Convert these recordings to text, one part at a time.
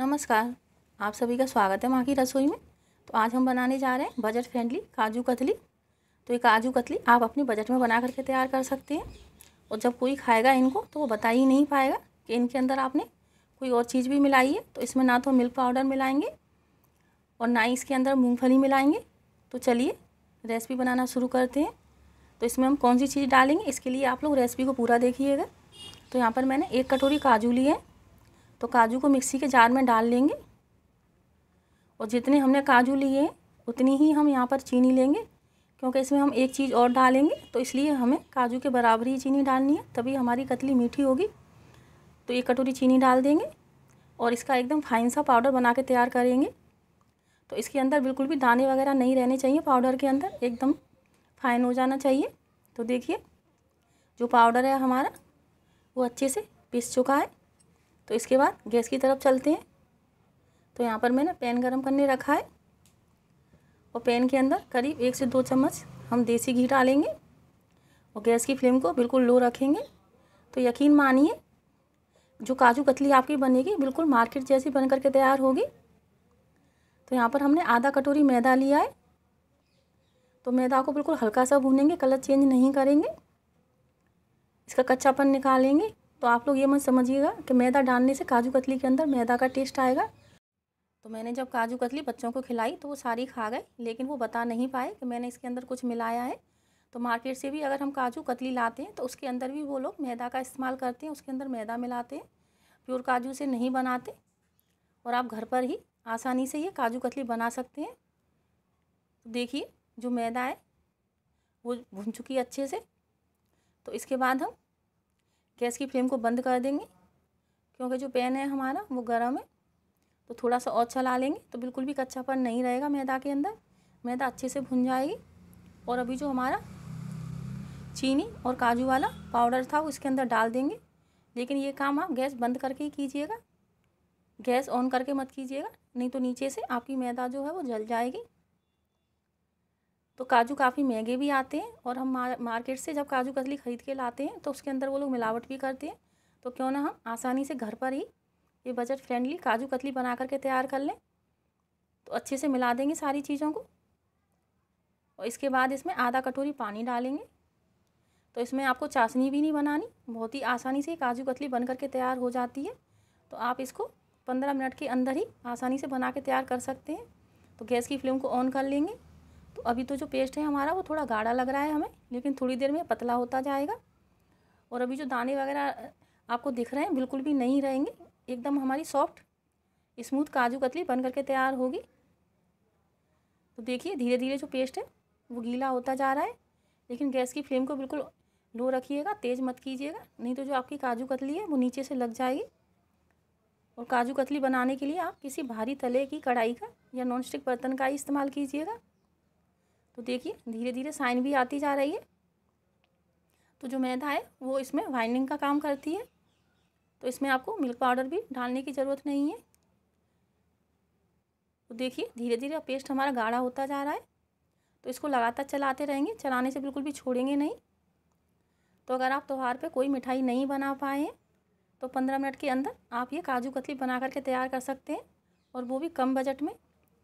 नमस्कार आप सभी का स्वागत है माँ की रसोई में तो आज हम बनाने जा रहे हैं बजट फ्रेंडली काजू कतली तो ये काजू कतली आप अपने बजट में बना करके तैयार कर सकते हैं और जब कोई खाएगा इनको तो वो बता ही नहीं पाएगा कि इनके अंदर आपने कोई और चीज़ भी मिलाई है तो इसमें ना तो मिल्क पाउडर मिलाएँगे और ना ही इसके अंदर मूँगफली मिलाएँगे तो चलिए रेसिपी बनाना शुरू करते हैं तो इसमें हम कौन सी चीज़ डालेंगे इसके लिए आप लोग रेसिपी को पूरा देखिएगा तो यहाँ पर मैंने एक कटोरी काजू ली है तो काजू को मिक्सी के जार में डाल लेंगे और जितने हमने काजू लिए उतनी ही हम यहाँ पर चीनी लेंगे क्योंकि इसमें हम एक चीज़ और डालेंगे तो इसलिए हमें काजू के बराबर ही चीनी डालनी है तभी हमारी कतली मीठी होगी तो एक कटोरी चीनी डाल देंगे और इसका एकदम फाइन सा पाउडर बना के तैयार करेंगे तो इसके अंदर बिल्कुल भी दाने वगैरह नहीं रहने चाहिए पाउडर के अंदर एकदम फाइन हो जाना चाहिए तो देखिए जो पाउडर है हमारा वो अच्छे से पिस चुका है तो इसके बाद गैस की तरफ चलते हैं तो यहाँ पर मैंने पैन गरम करने रखा है और पैन के अंदर करीब एक से दो चम्मच हम देसी घी डालेंगे और गैस की फ्लेम को बिल्कुल लो रखेंगे तो यकीन मानिए जो काजू कतली आपकी बनेगी बिल्कुल मार्केट जैसी बन करके तैयार होगी तो यहाँ पर हमने आधा कटोरी मैदा लिया है तो मैदा को बिल्कुल हल्का सा भूनेंगे कलर चेंज नहीं करेंगे इसका कच्चापन निकालेंगे तो आप लोग ये मत समझिएगा कि मैदा डालने से काजू कतली के अंदर मैदा का टेस्ट आएगा तो मैंने जब काजू कतली बच्चों को खिलाई तो वो सारी खा गए लेकिन वो बता नहीं पाए कि मैंने इसके अंदर कुछ मिलाया है तो मार्केट से भी अगर हम काजू कतली लाते हैं तो उसके अंदर भी वो लोग मैदा का इस्तेमाल करते हैं उसके अंदर मैदा मिलाते हैं प्योर काजू से नहीं बनाते और आप घर पर ही आसानी से ये काजू कतली बना सकते हैं तो देखिए जो मैदा है वो भुन चुकी है अच्छे से तो इसके बाद हम गैस की फ्लेम को बंद कर देंगे क्योंकि जो पैन है हमारा वो गर्म है तो थोड़ा सा और चला लेंगे तो बिल्कुल भी कच्चापन नहीं रहेगा मैदा के अंदर मैदा अच्छे से भुन जाएगी और अभी जो हमारा चीनी और काजू वाला पाउडर था वो इसके अंदर डाल देंगे लेकिन ये काम आप गैस बंद करके ही कीजिएगा गैस ऑन करके मत कीजिएगा नहीं तो नीचे से आपकी मैदा जो है वो जल जाएगी तो काजू काफ़ी महंगे भी आते हैं और हम मार्केट से जब काजू कतली ख़रीद के लाते हैं तो उसके अंदर वो लोग मिलावट भी करते हैं तो क्यों ना हम आसानी से घर पर ही ये बजट फ्रेंडली काजू कतली बना करके तैयार कर लें तो अच्छे से मिला देंगे सारी चीज़ों को और इसके बाद इसमें आधा कटोरी पानी डालेंगे तो इसमें आपको चाशनी भी नहीं बनानी बहुत ही आसानी से काजू कतली बन करके तैयार हो जाती है तो आप इसको पंद्रह मिनट के अंदर ही आसानी से बना के तैयार कर सकते हैं तो गैस की फ्लेम को ऑन कर लेंगे तो अभी तो जो पेस्ट है हमारा वो थोड़ा गाढ़ा लग रहा है हमें लेकिन थोड़ी देर में पतला होता जाएगा और अभी जो दाने वगैरह आपको दिख रहे हैं बिल्कुल भी नहीं रहेंगे एकदम हमारी सॉफ्ट स्मूथ काजू कतली बन करके तैयार होगी तो देखिए धीरे धीरे जो पेस्ट है वो गीला होता जा रहा है लेकिन गैस की फ्लेम को बिल्कुल लो रखिएगा तेज़ मत कीजिएगा नहीं तो जो आपकी काजू कतली है वो नीचे से लग जाएगी और काजू कतली बनाने के लिए आप किसी भारी तले की कढ़ाई का या नॉन स्टिक बर्तन का ही इस्तेमाल कीजिएगा तो देखिए धीरे धीरे साइन भी आती जा रही है तो जो मैदा है वो इसमें वाइंडिंग का काम करती है तो इसमें आपको मिल्क पाउडर भी डालने की ज़रूरत नहीं है तो देखिए धीरे धीरे पेस्ट हमारा गाढ़ा होता जा रहा है तो इसको लगातार चलाते रहेंगे चलाने से बिल्कुल भी छोड़ेंगे नहीं तो अगर आप त्यौहार पे कोई मिठाई नहीं बना पाए हैं तो पंद्रह मिनट के अंदर आप ये काजू कतली बना करके तैयार कर सकते हैं और वो भी कम बजट में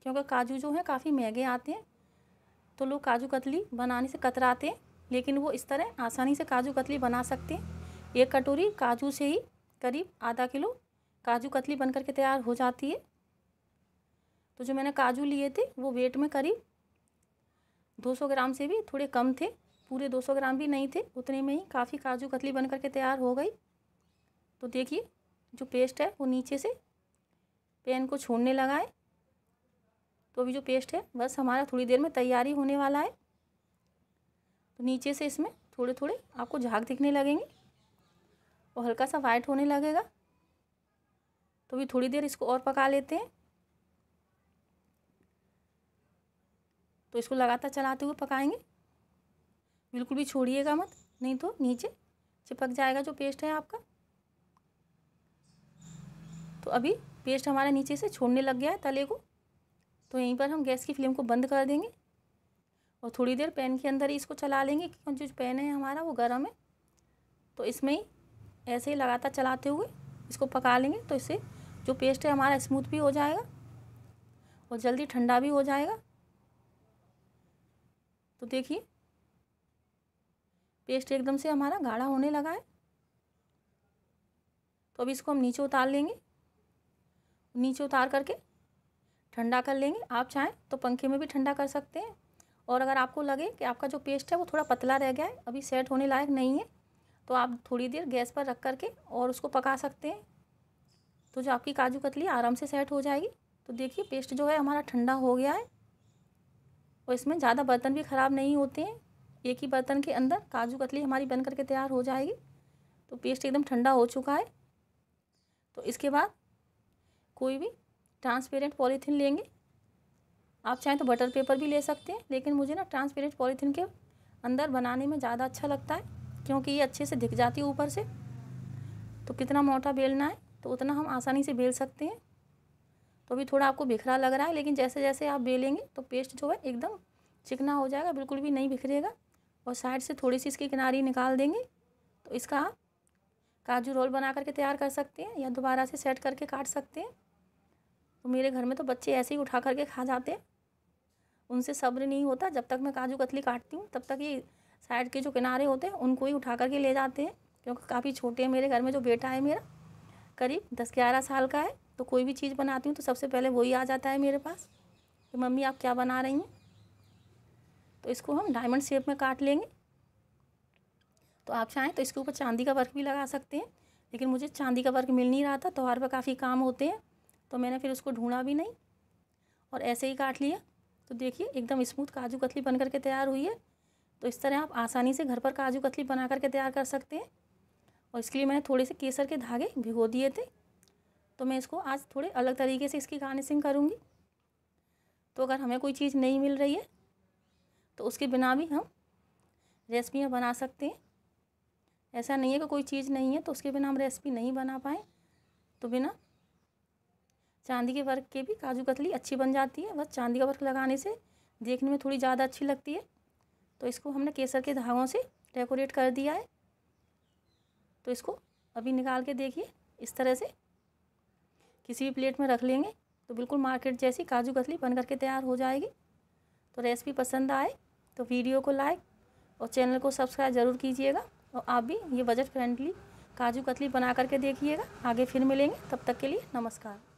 क्योंकि काजू जो है काफ़ी महंगे आते हैं तो लोग काजू कतली बनाने से कतराते हैं लेकिन वो इस तरह आसानी से काजू कतली बना सकते हैं एक कटोरी काजू से ही करीब आधा किलो काजू कतली बनकर के तैयार हो जाती है तो जो मैंने काजू लिए थे वो वेट में करीब 200 ग्राम से भी थोड़े कम थे पूरे 200 ग्राम भी नहीं थे उतने में ही काफ़ी काजू कतली बन करके तैयार हो गई तो देखिए जो पेस्ट है वो नीचे से पैन को छोड़ने लगाए तो अभी जो पेस्ट है बस हमारा थोड़ी देर में तैयारी होने वाला है तो नीचे से इसमें थोड़े थोड़े आपको झाग दिखने लगेंगे और हल्का सा वाइट होने लगेगा तो अभी थोड़ी देर इसको और पका लेते हैं तो इसको लगातार चलाते हुए पकाएंगे बिल्कुल भी छोड़िएगा मत नहीं तो नीचे चिपक जाएगा जो पेस्ट है आपका तो अभी पेस्ट हमारा नीचे से छोड़ने लग गया है तले को तो यहीं पर हम गैस की फ्लेम को बंद कर देंगे और थोड़ी देर पैन के अंदर ही इसको चला लेंगे क्योंकि जो पैन है हमारा वो गर्म है तो इसमें ही ऐसे ही लगातार चलाते हुए इसको पका लेंगे तो इससे जो पेस्ट है हमारा स्मूथ भी हो जाएगा और जल्दी ठंडा भी हो जाएगा तो देखिए पेस्ट एकदम से हमारा गाढ़ा होने लगा है तो अब इसको हम नीचे उतार लेंगे नीचे उतार करके ठंडा कर लेंगे आप चाहें तो पंखे में भी ठंडा कर सकते हैं और अगर आपको लगे कि आपका जो पेस्ट है वो थोड़ा पतला रह गया है अभी सेट होने लायक नहीं है तो आप थोड़ी देर गैस पर रख करके और उसको पका सकते हैं तो जो आपकी काजू कतली आराम से सेट हो जाएगी तो देखिए पेस्ट जो है हमारा ठंडा हो गया है और इसमें ज़्यादा बर्तन भी ख़राब नहीं होते हैं एक ही बर्तन के अंदर काजू कतली हमारी बन करके तैयार हो जाएगी तो पेस्ट एकदम ठंडा हो चुका है तो इसके बाद कोई भी ट्रांसपेरेंट पॉलीथीन लेंगे आप चाहें तो बटर पेपर भी ले सकते हैं लेकिन मुझे ना ट्रांसपेरेंट पॉलीथीन के अंदर बनाने में ज़्यादा अच्छा लगता है क्योंकि ये अच्छे से दिख जाती है ऊपर से तो कितना मोटा बेलना है तो उतना हम आसानी से बेल सकते हैं तो अभी थोड़ा आपको बिखरा लग रहा है लेकिन जैसे जैसे आप बेलेंगे तो पेस्ट जो है एकदम चिकना हो जाएगा बिल्कुल भी नहीं बिखरेगा और साइड से थोड़ी सी इसकी किनारी निकाल देंगे तो इसका आप काजू रोल बना करके तैयार कर सकते हैं या दोबारा से सेट करके काट सकते हैं तो मेरे घर में तो बच्चे ऐसे ही उठा करके खा जाते हैं उनसे सब्र नहीं होता जब तक मैं काजू कतली काटती हूँ तब तक ये साइड के जो किनारे होते हैं उनको ही उठा करके ले जाते हैं क्योंकि काफ़ी छोटे हैं मेरे घर में जो बेटा है मेरा करीब दस ग्यारह साल का है तो कोई भी चीज़ बनाती हूँ तो सबसे पहले वही आ जाता है मेरे पास कि मम्मी आप क्या बना रही हैं तो इसको हम डायमंड शेप में काट लेंगे तो आप चाहें तो इसके ऊपर चांदी का वर्क भी लगा सकते हैं लेकिन मुझे चांदी का वर्क मिल नहीं रहा था त्यौहार पर काफ़ी काम होते हैं तो मैंने फिर उसको ढूंढा भी नहीं और ऐसे ही काट लिया तो देखिए एकदम स्मूथ काजू कतली बन करके तैयार हुई है तो इस तरह आप आसानी से घर पर काजू कतली बना करके तैयार कर सकते हैं और इसके लिए मैंने थोड़े से केसर के धागे भिगो दिए थे तो मैं इसको आज थोड़े अलग तरीके से इसकी गार्निशिंग करूँगी तो अगर हमें कोई चीज़ नहीं मिल रही है तो उसके बिना भी हम रेसिपियाँ बना सकते हैं ऐसा नहीं है कि कोई चीज़ नहीं है तो उसके बिना हम रेसिपी नहीं बना पाएँ तो बिना चांदी के वर्क के भी काजू कतली अच्छी बन जाती है बस चांदी का वर्क लगाने से देखने में थोड़ी ज़्यादा अच्छी लगती है तो इसको हमने केसर के धागों से डेकोरेट कर दिया है तो इसको अभी निकाल के देखिए इस तरह से किसी भी प्लेट में रख लेंगे तो बिल्कुल मार्केट जैसी काजू कतली बन करके तैयार हो जाएगी तो रेसिपी पसंद आए तो वीडियो को लाइक और चैनल को सब्सक्राइब ज़रूर कीजिएगा और आप भी ये बजट फ्रेंडली काजू कतली बना करके देखिएगा आगे फिर मिलेंगे तब तक के लिए नमस्कार